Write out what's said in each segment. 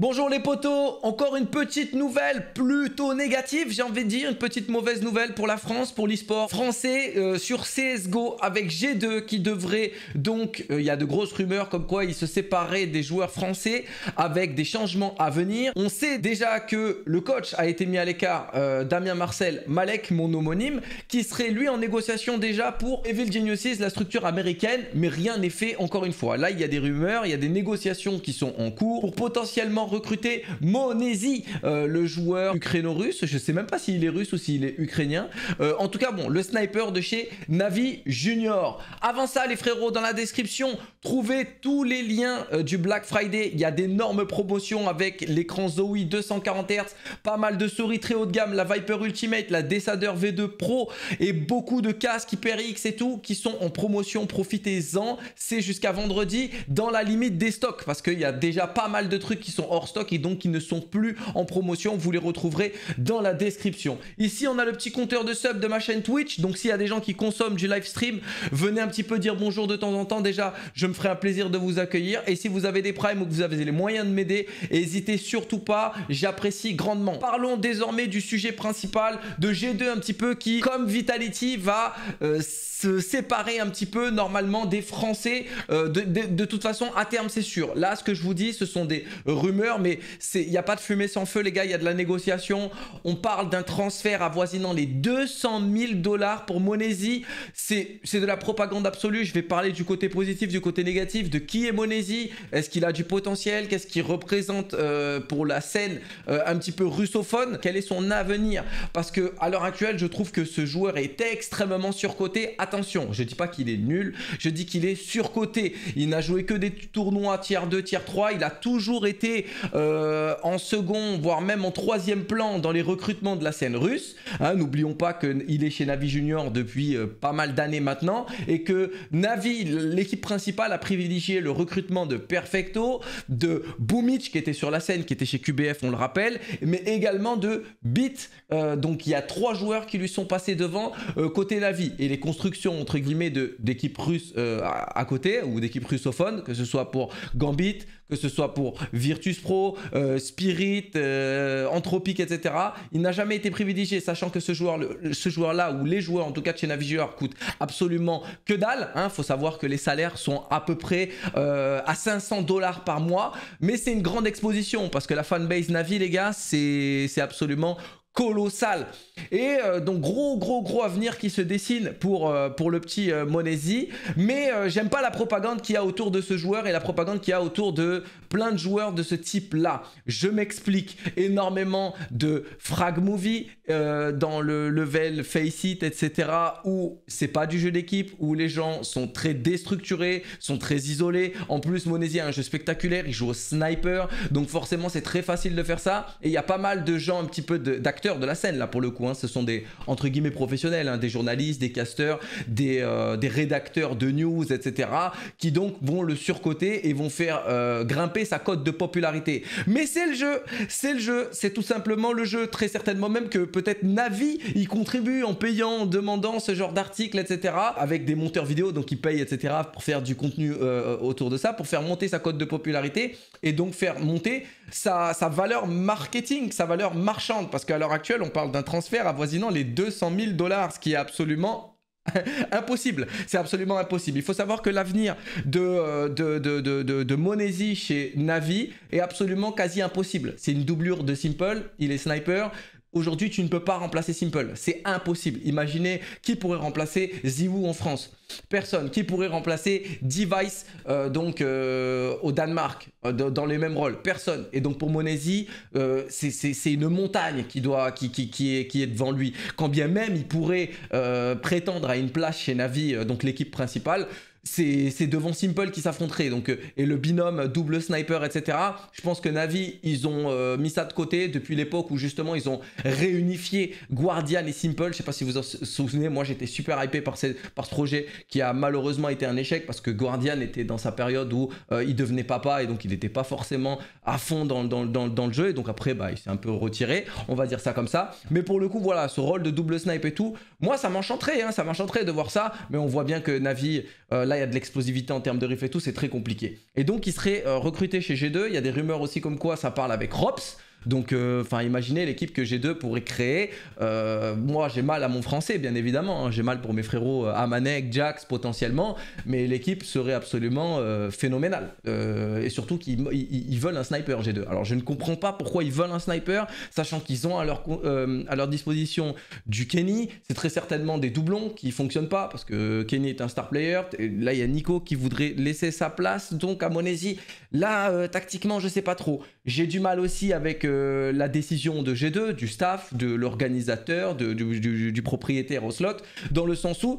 Bonjour les potos, encore une petite nouvelle plutôt négative, j'ai envie de dire, une petite mauvaise nouvelle pour la France, pour l'e-sport français euh, sur CSGO avec G2 qui devrait donc, euh, il y a de grosses rumeurs comme quoi ils se séparaient des joueurs français avec des changements à venir. On sait déjà que le coach a été mis à l'écart, euh, Damien Marcel Malek, mon homonyme, qui serait lui en négociation déjà pour Evil Geniuses, la structure américaine, mais rien n'est fait encore une fois. Là il y a des rumeurs, il y a des négociations qui sont en cours pour potentiellement Recruter Monesi, euh, le joueur ukraino-russe. Je sais même pas s'il est russe ou s'il est ukrainien. Euh, en tout cas, bon, le sniper de chez Navi Junior. Avant ça, les frérots, dans la description, trouvez tous les liens euh, du Black Friday. Il y a d'énormes promotions avec l'écran Zoe 240 Hz, pas mal de souris très haut de gamme, la Viper Ultimate, la Desader V2 Pro et beaucoup de casques HyperX et tout qui sont en promotion. Profitez-en. C'est jusqu'à vendredi dans la limite des stocks parce qu'il y a déjà pas mal de trucs qui sont hors stock et donc qui ne sont plus en promotion. Vous les retrouverez dans la description. Ici, on a le petit compteur de sub de ma chaîne Twitch. Donc s'il y a des gens qui consomment du live stream, venez un petit peu dire bonjour de temps en temps. Déjà, je me ferai un plaisir de vous accueillir. Et si vous avez des primes ou que vous avez les moyens de m'aider, n'hésitez surtout pas. J'apprécie grandement. Parlons désormais du sujet principal de G2 un petit peu qui, comme Vitality, va euh, se séparer un petit peu normalement des Français. Euh, de, toute façon, à terme, c'est sûr. Là, ce que je vous dis, ce sont des rumeurs mais il n'y a pas de fumée sans feu, les gars, il y a de la négociation. On parle d'un transfert avoisinant les 200 000 dollars pour Monesi. C'est de la propagande absolue. Je vais parler du côté positif, du côté négatif, de qui est Monesi. Est-ce qu'il a du potentiel Qu'est-ce qu'il représente euh, pour la scène euh, un petit peu russophone Quel est son avenir Parce que à l'heure actuelle, je trouve que ce joueur est extrêmement surcoté. Attention, je ne dis pas qu'il est nul, je dis qu'il est surcoté. Il n'a joué que des tournois tiers 2, tiers 3. Il a toujours été euh, en second, voire même en troisième plan dans les recrutements de la scène russe. Hein, n'oublions pas qu'il est chez Navi Junior depuis euh, pas mal d'années maintenant et que Navi, l'équipe principale, a privilégié le recrutement de Perfecto, de Boumitch qui était sur la scène, qui était chez QBF, on le rappelle, mais également de Bit. Euh, donc il y a trois joueurs qui lui sont passés devant côté Navi et les constructions entre guillemets d'équipes russes à côté ou d'équipes russophones, que ce soit pour Gambit, que ce soit pour Virtus Pro, euh, Spirit, euh, Anthropique, etc. Il n'a jamais été privilégié, sachant que ce joueur-là, joueur ou les joueurs en tout cas de chez Navigeur, coûtent absolument que dalle. Il hein. faut savoir que les salaires sont à peu près euh, à 500 dollars par mois, mais c'est une grande exposition parce que la fanbase Navi, les gars, c'est absolument colossal. Et euh, donc gros gros gros avenir qui se dessine pour, euh, pour le petit euh, Monesi. Mais j'aime pas la propagande qu'il y a autour de ce joueur et la propagande qu'il y a autour de plein de joueurs de ce type-là. Je m'explique énormément de frag movie dans le level face it, etc. où c'est pas du jeu d'équipe, où les gens sont très déstructurés, sont très isolés. En plus, Monesi a un jeu spectaculaire, il joue au sniper, donc forcément c'est très facile de faire ça. Et il y a pas mal de gens un petit peu d'acteurs de la scène, là, pour le coup. Hein. Ce sont des, entre guillemets, professionnels, hein. des journalistes, des casteurs, des, euh, des, rédacteurs de news, etc., qui donc vont le surcoter et vont faire euh, grimper sa cote de popularité. Mais c'est le jeu, c'est le jeu, c'est tout simplement le jeu. Très certainement même que peut-être Navi y contribue en payant, en demandant ce genre d'articles, etc., avec des monteurs vidéo, donc ils payent, etc., pour faire du contenu euh, autour de ça, pour faire monter sa cote de popularité et donc faire monter sa, valeur marketing, sa valeur marchande. Parce qu'à l'heure actuelle, on parle d'un transfert avoisinant les 200 000 dollars, ce qui est absolument impossible. C'est absolument impossible. Il faut savoir que l'avenir de, euh, de, de, de, Monesi chez Navi est absolument quasi impossible. C'est une doublure de Simple, il est sniper. Aujourd'hui, tu ne peux pas remplacer Simple. C'est impossible. Imaginez qui pourrait remplacer Ziwoo en France. Personne. Qui pourrait remplacer Device euh, donc, euh, au Danemark euh, dans les mêmes rôles Personne. Et donc pour Monesi, c'est une montagne qui, doit, qui, est, qui est devant lui. Quand bien même il pourrait prétendre à une place chez Navi, donc l'équipe principale, c'est devant Simple qui s'affronteraient. Donc, euh, et le binôme double sniper, etc. Je pense que Navi, ils ont euh, mis ça de côté depuis l'époque où justement ils ont réunifié Guardian et Simple. Je sais pas si vous vous souvenez, moi j'étais super hypé par, ce projet qui a malheureusement été un échec parce que Guardian était dans sa période où euh, il devenait papa et donc il n'était pas forcément à fond dans, dans, le jeu. Et donc après, bah, il s'est un peu retiré, on va dire ça comme ça. Mais pour le coup, voilà, ce rôle de double snipe et tout, moi ça m'enchanterait, hein. ça m'enchanterait de voir ça. Mais on voit bien que Navi là il y a de l'explosivité en termes de riff et tout, c'est très compliqué. Et donc il serait euh, recruté chez G2, il y a des rumeurs aussi comme quoi ça parle avec Rops, donc, euh, enfin, imaginez l'équipe que G2 pourrait créer. Euh, moi, j'ai mal à mon français, bien évidemment. Hein. J'ai mal pour mes frérots euh, Amanek, Jax, potentiellement. Mais l'équipe serait absolument phénoménale. et surtout qu'ils veulent un sniper G2. Alors, je ne comprends pas pourquoi ils veulent un sniper, sachant qu'ils ont à leur, à leur disposition du Kenny. C'est très certainement des doublons qui fonctionnent pas parce que Kenny est un star player. Là, il y a Nico qui voudrait laisser sa place donc à Monesi. Là, tactiquement, je ne sais pas trop. J'ai du mal aussi avec la décision de G2, du staff, de l'organisateur, du, propriétaire au slot, dans le sens où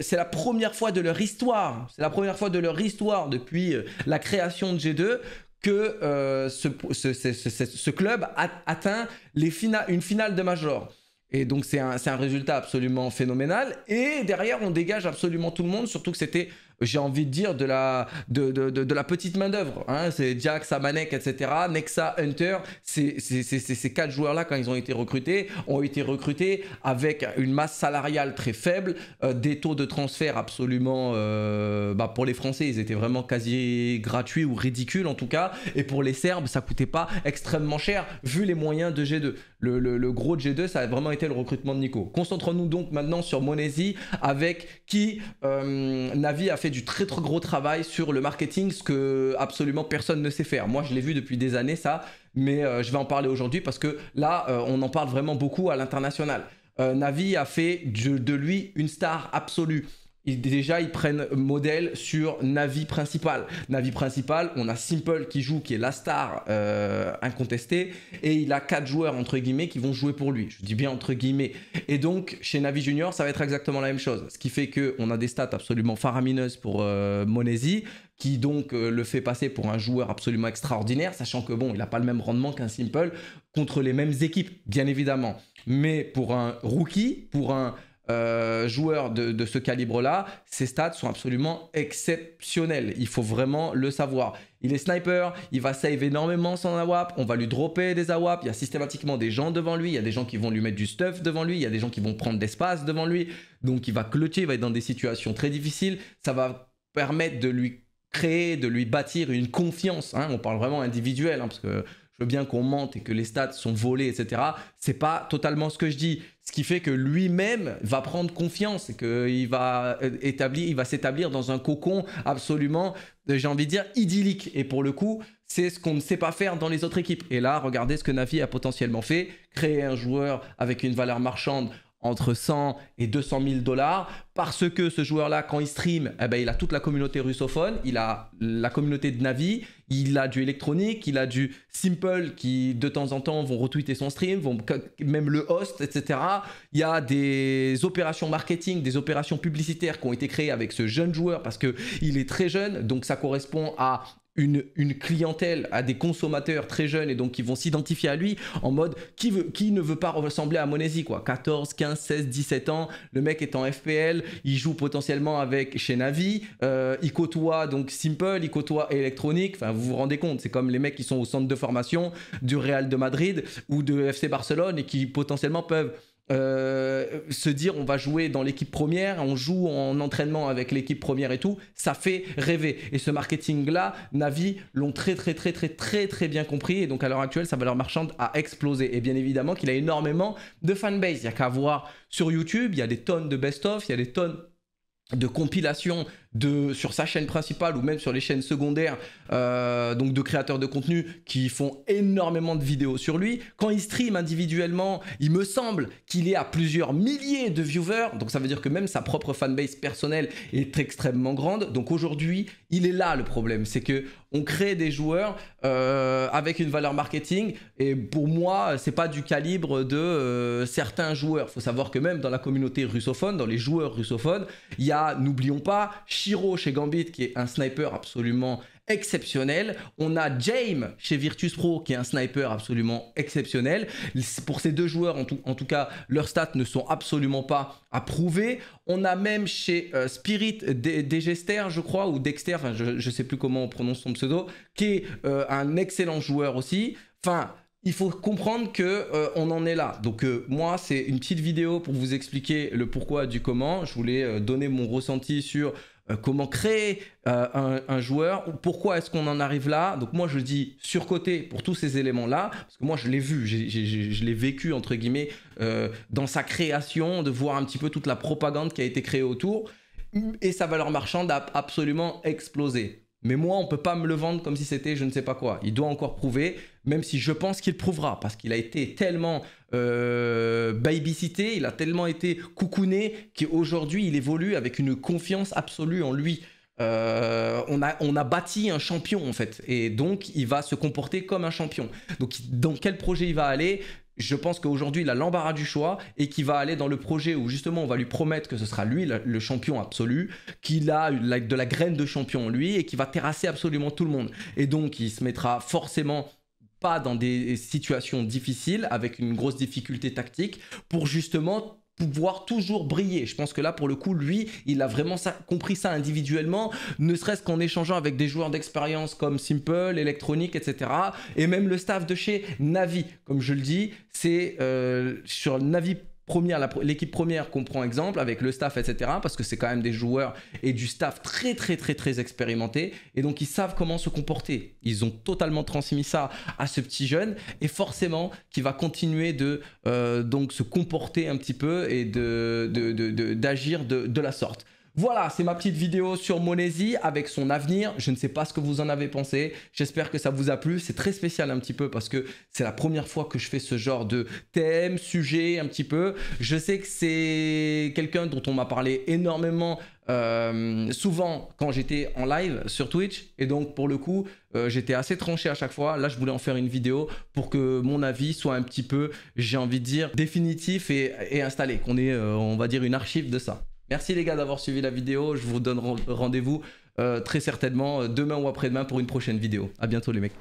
c'est la première fois de leur histoire, c'est la première fois de leur histoire depuis euh, la création de G2 que euh, ce, club atteint une finale de Major. Et donc c'est un, résultat absolument phénoménal. Et derrière, on dégage absolument tout le monde, surtout que c'était j'ai envie de dire, de la, de, de, de, la petite main-d'œuvre. Hein. C'est Jack, Samanek, etc. Nexa, Hunter. C'est, ces quatre joueurs-là, quand ils ont été recrutés, ont été recrutés avec une masse salariale très faible, euh, des taux de transfert absolument. Euh, bah pour les Français, ils étaient vraiment quasi gratuits ou ridicules en tout cas. Et pour les Serbes, ça coûtait pas extrêmement cher vu les moyens de G2 le, gros de G2, ça a vraiment été le recrutement de Nico. Concentrons-nous donc maintenant sur Monesi, avec qui euh, Navi a fait du très très gros travail sur le marketing, ce que absolument personne ne sait faire. Moi, je l'ai vu depuis des années, ça, mais euh, je vais en parler aujourd'hui parce que là, euh, on en parle vraiment beaucoup à l'international. Navi a fait de lui une star absolue déjà ils prennent modèle sur Navi principal. Navi principal, on a Simple qui joue, qui est la star euh, incontestée, et il a quatre joueurs entre guillemets qui vont jouer pour lui. Je dis bien entre guillemets. Et donc chez Navi Junior, ça va être exactement la même chose. Ce qui fait que on a des stats absolument faramineuses pour euh, Monesi, qui donc euh, le fait passer pour un joueur absolument extraordinaire, sachant que bon, il n'a pas le même rendement qu'un Simple contre les mêmes équipes, bien évidemment. Mais pour un rookie, pour un euh, joueur de, ce calibre-là, ses stats sont absolument exceptionnels. Il faut vraiment le savoir. Il est sniper, il va save énormément son AWAP, on va lui dropper des AWAP, il y a systématiquement des gens devant lui, il y a des gens qui vont lui mettre du stuff devant lui, il y a des gens qui vont prendre d'espace devant lui, donc il va clutcher, il va être dans des situations très difficiles, ça va permettre de lui créer, de lui bâtir une confiance, hein. on parle vraiment individuel, hein, parce que bien qu'on mente et que les stats sont volés etc. C'est pas totalement ce que je dis. Ce qui fait que lui-même va prendre confiance et qu'il va euh, établir, il va s'établir dans un cocon absolument, euh, j'ai envie de dire, idyllique. Et pour le coup, c'est ce qu'on ne sait pas faire dans les autres équipes. Et là, regardez ce que Navi a potentiellement fait, créer un joueur avec une valeur marchande entre 100 et 200 000 dollars parce que ce joueur-là, quand il stream, eh ben, il a toute la communauté russophone, il a la communauté de Navi, il a du électronique, il a du Simple qui de temps en temps vont retweeter son stream, vont même le host, etc. Il y a des opérations marketing, des opérations publicitaires qui ont été créées avec ce jeune joueur parce qu'il est très jeune, donc ça correspond à une, clientèle, à des consommateurs très jeunes et donc qui vont s'identifier à lui en mode qui, veut, qui ne veut pas ressembler à Monesi quoi. 14, 15, 16, 17 ans, le mec est en FPL, il joue potentiellement avec chez Navi, euh, il côtoie donc Simple, il côtoie électronique, enfin vous vous rendez compte, c'est comme les mecs qui sont au centre de formation du Real de Madrid ou de FC Barcelone et qui potentiellement peuvent euh, se dire on va jouer dans l'équipe première, on joue en entraînement avec l'équipe première et tout, ça fait rêver. Et ce marketing-là, Navi l'ont très très très très très très bien compris et donc à l'heure actuelle, sa valeur marchande a explosé. Et bien évidemment qu'il a énormément de fanbase. Il n'y a qu'à voir sur YouTube, il y a des tonnes de best-of, il y a des tonnes de compilations sur sa chaîne principale ou même sur les chaînes secondaires, euh, donc de créateurs de contenu qui font énormément de vidéos sur lui. Quand il stream individuellement, il me semble qu'il est à plusieurs milliers de viewers, donc ça veut dire que même sa propre fanbase personnelle est extrêmement grande. Donc aujourd'hui, il est là le problème, c'est que on crée des joueurs euh, avec une valeur marketing et pour moi, c'est pas du calibre de euh, certains joueurs. Faut savoir que même dans la communauté russophone, dans les joueurs russophones, il y a, n'oublions pas, Chiro chez Gambit qui est un sniper absolument exceptionnel. On a James chez Virtus Pro qui est un sniper absolument exceptionnel. Pour ces deux joueurs, en tout, en tout cas, leurs stats ne sont absolument pas à On a même chez euh, Spirit Spirit Degester, je crois, ou Dexter, enfin, je ne sais plus comment on prononce son pseudo, qui est euh, un excellent joueur aussi. Enfin, il faut comprendre qu'on euh, en est là. Donc moi, c'est une petite vidéo pour vous expliquer le pourquoi du comment. Je voulais donner mon ressenti sur euh, comment créer euh, un, joueur, pourquoi est-ce qu'on en arrive là. Donc moi je dis surcoté pour tous ces éléments-là, parce que moi je l'ai vu, je l'ai vécu entre guillemets euh, dans sa création, de voir un petit peu toute la propagande qui a été créée autour, et sa valeur marchande a absolument explosé. Mais moi, on ne peut pas me le vendre comme si c'était je ne sais pas quoi. Il doit encore prouver, même si je pense qu'il prouvera, parce qu'il a été tellement euh, cité il a tellement été coucouné, qu'aujourd'hui, il évolue avec une confiance absolue en lui. Euh, on, a, on a bâti un champion en fait et donc il va se comporter comme un champion. Donc dans quel projet il va aller, je pense qu'aujourd'hui, il a l'embarras du choix et qu'il va aller dans le projet où justement on va lui promettre que ce sera lui le champion absolu, qu'il a de la graine de champion en lui et qu'il va terrasser absolument tout le monde. Et donc, il se mettra forcément pas dans des situations difficiles avec une grosse difficulté tactique pour justement pouvoir toujours briller. Je pense que là, pour le coup, lui, il a vraiment compris ça individuellement, ne serait-ce qu'en échangeant avec des joueurs d'expérience comme Simple, Electronic, etc. Et même le staff de chez Navi. Comme je le dis, c'est euh, sur Navi l'équipe première qu'on prend exemple avec le staff, etc. Parce que c'est quand même des joueurs et du staff très très très très expérimentés et donc ils savent comment se comporter. Ils ont totalement transmis ça à ce petit jeune et forcément qui va continuer de euh, donc se comporter un petit peu et d'agir de la sorte. Voilà, c'est ma petite vidéo sur Monésie avec son avenir. Je ne sais pas ce que vous en avez pensé. J'espère que ça vous a plu. C'est très spécial un petit peu parce que c'est la première fois que je fais ce genre de thème, sujet un petit peu. Je sais que c'est quelqu'un dont on m'a parlé énormément euh, souvent quand j'étais en live sur Twitch et donc pour le coup euh, j'étais assez tranché à chaque fois là je voulais en faire une vidéo pour que mon avis soit un petit peu j'ai envie de dire définitif et, installé qu'on ait euh, on va dire une archive de ça Merci les gars d'avoir suivi la vidéo. Je vous donne rendez-vous euh, très certainement euh, demain ou après-demain pour une prochaine vidéo. À bientôt les mecs.